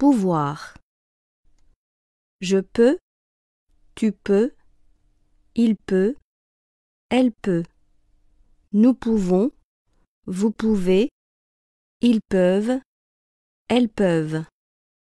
Pouvoir. Je peux, tu peux, il peut, elle peut. Nous pouvons, vous pouvez, ils peuvent, elles peuvent.